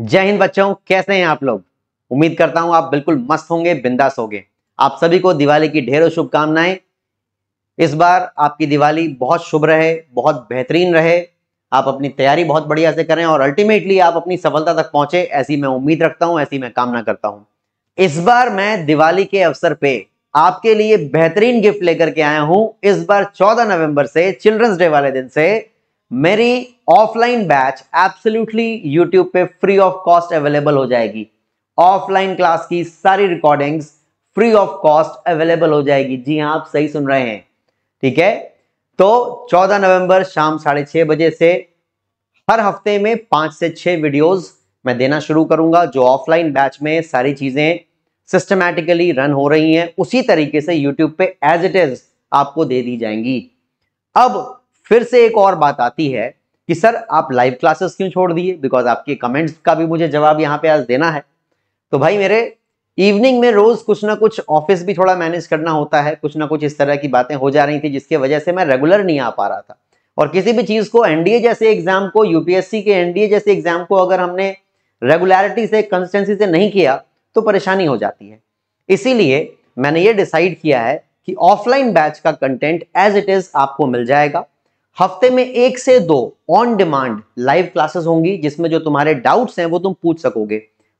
जय हिंद बच्चों कैसे हैं आप लोग उम्मीद करता हूं आप बिल्कुल मस्त होंगे बिंदास होंगे आप सभी को दिवाली की ढेरों शुभकामनाएं इस बार आपकी दिवाली बहुत शुभ रहे बहुत बेहतरीन रहे आप अपनी तैयारी बहुत बढ़िया से करें और अल्टीमेटली आप अपनी सफलता तक पहुंचे ऐसी मैं उम्मीद रखता हूं ऐसी मैं कामना करता हूं इस बार मैं दिवाली के अवसर पे आपके लिए बेहतरीन गिफ्ट लेकर के आया हूं इस बार 14 नवंबर से चिल्ड्रंस डे वाले दिन से मेरी ऑफलाइन बैच एब्सोल्युटली यूट्यूब पे फ्री ऑफ कॉस्ट अवेलेबल हो जाएगी ऑफलाइन क्लास की सारी recordings free of cost available हो जाएगी जी हाँ आप सही सुन रहे हैं ठीक है तो 14 नवंबर शाम साढ़े छह बजे से हर हफ्ते में पांच से छह वीडियोस मैं देना शुरू करूंगा जो ऑफलाइन बैच में सारी चीज़ें सिस्टमैटिकली रन हो रही हैं उसी तरीके से यूट्यूब पे एज इट इज आपको दे दी जाएंगी अब फिर से एक और बात आती है कि सर आप लाइव क्लासेस क्यों छोड़ दिए बिकॉज आपके कमेंट्स का भी मुझे जवाब यहाँ पे आज देना है तो भाई मेरे इवनिंग में रोज कुछ ना कुछ ऑफिस भी थोड़ा मैनेज करना होता है कुछ ना कुछ इस तरह की बातें हो जा रही थी जिसके वजह से मैं रेगुलर नहीं आ पा रहा था और किसी भी चीज को एनडीए जैसे एग्जाम को यूपीएससी के एनडीए जैसे एग्जाम को अगर हमने रेगुलरिटी से कंसिस्टेंसी से नहीं किया तो परेशानी हो जाती है इसीलिए मैंने ये डिसाइड किया है कि ऑफलाइन बैच का कंटेंट एज इट इज आपको मिल जाएगा हफ्ते में एक से दो ऑन डिमांड लाइव क्लासेस होंगी जिसमें जो तुम्हारे डाउट्स हैं वो तुम पूछ सकोगे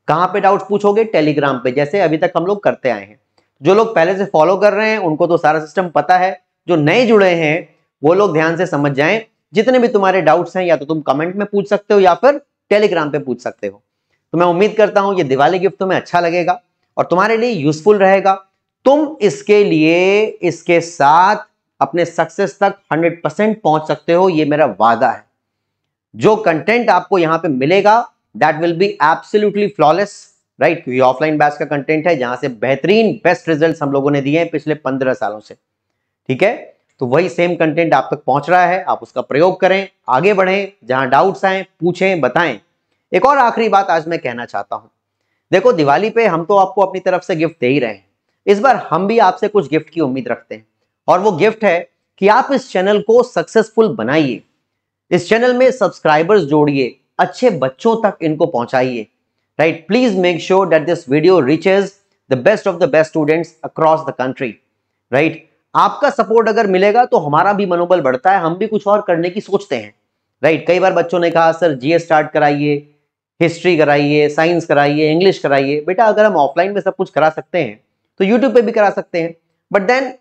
कहाँ पे डाउट्स पूछोगे टेलीग्राम पे जैसे अभी तक हम लोग करते आए हैं जो लोग पहले से फॉलो कर रहे हैं उनको तो सारा सिस्टम पता है जो नए जुड़े हैं वो लोग ध्यान से समझ जाए जितने भी तुम्हारे डाउट्स हैं या तो तुम कमेंट में पूछ सकते हो या फिर टेलीग्राम पे पूछ सकते हो तो मैं उम्मीद करता हूं ये दिवाली गिफ्ट तुम्हें अच्छा लगेगा और तुम्हारे लिए यूजफुल रहेगा तुम इसके लिए इसके साथ अपने सक्सेस तक 100 परसेंट पहुंच सकते हो ये मेरा वादा है जो कंटेंट आपको यहां पे मिलेगा that will be absolutely flawless right क्योंकि ऑफलाइन बैच का कंटेंट है जहां से बेहतरीन बेस्ट रिजल्ट हम लोगों ने दिए हैं पिछले पंद्रह सालों से ठीक है तो वही सेम कंटेंट आप तक पहुंच रहा है आप उसका प्रयोग करें आगे बढ़ें जहां डाउट्स आए पूछें बताएं एक और आखिरी बात आज मैं कहना चाहता हूं देखो दिवाली पे हम तो आपको अपनी तरफ से गिफ्ट दे ही रहे हैं इस बार हम भी आपसे कुछ गिफ्ट की उम्मीद रखते हैं और वो गिफ्ट है कि आप इस चैनल को सक्सेसफुल बनाइए इस चैनल में सब्सक्राइबर्स जोड़िए अच्छे बच्चों तक इनको पहुंचाइए right please make sure that this video reaches the best of the best students across the country right आपका सपोर्ट अगर मिलेगा तो हमारा भी मनोबल बढ़ता है हम भी कुछ और करने की सोचते हैं राइट कई बार बच्चों ने कहा सर जीएस स्टार्ट कराइए हिस्ट्री कराइए साइंस कराइए इंग्लिश कराइए बेटा अगर हम ऑफलाइन में सब कुछ करा सकते हैं तो यूट्यूब पे भी करा सकते हैं but then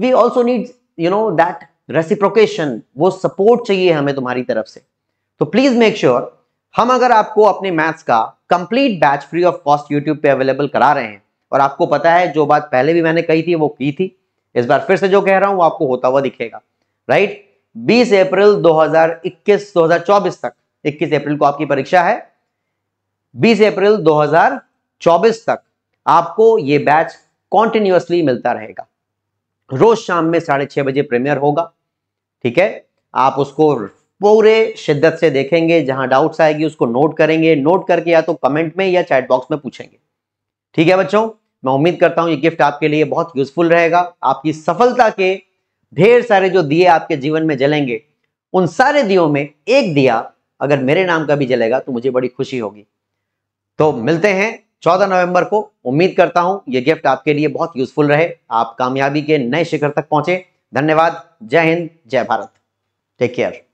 we also need you know that reciprocation वो सपोर्ट चाहिए हमें तुम्हारी तरफ से तो प्लीज मेक श्योर हम अगर आपको अपने मैथ्स का complete batch free of cost YouTube पे अवेलेबल करा रहे हैं और आपको पता है जो बात पहले भी मैंने कही थी वो की थी इस बार फिर से जो कह रहा हूं वो आपको होता हुआ दिखेगा राइट 20 अप्रैल 2021 2024 तक 21 अप्रैल को आपकी परीक्षा है 20 अप्रैल 2024 तक आपको ये बैच कॉन्टिन्यूसली मिलता रहेगा रोज शाम में साढ़े छः बजे प्रीमियर होगा ठीक है आप उसको पूरे शिद्दत से देखेंगे जहां डाउट्स आएगी उसको नोट करेंगे नोट करके या तो कमेंट में या चैट बॉक्स में पूछेंगे ठीक है बच्चों मैं उम्मीद करता हूं ये गिफ्ट आपके लिए बहुत यूजफुल रहेगा आपकी सफलता के ढेर सारे जो दिए आपके जीवन में जलेंगे उन सारे दियों में एक दिया अगर मेरे नाम का भी जलेगा तो मुझे बड़ी खुशी होगी तो मिलते हैं चौदह नवंबर को उम्मीद करता हूं ये गिफ्ट आपके लिए बहुत यूजफुल रहे आप कामयाबी के नए शिखर तक पहुंचे धन्यवाद जय हिंद जय भारत टेक केयर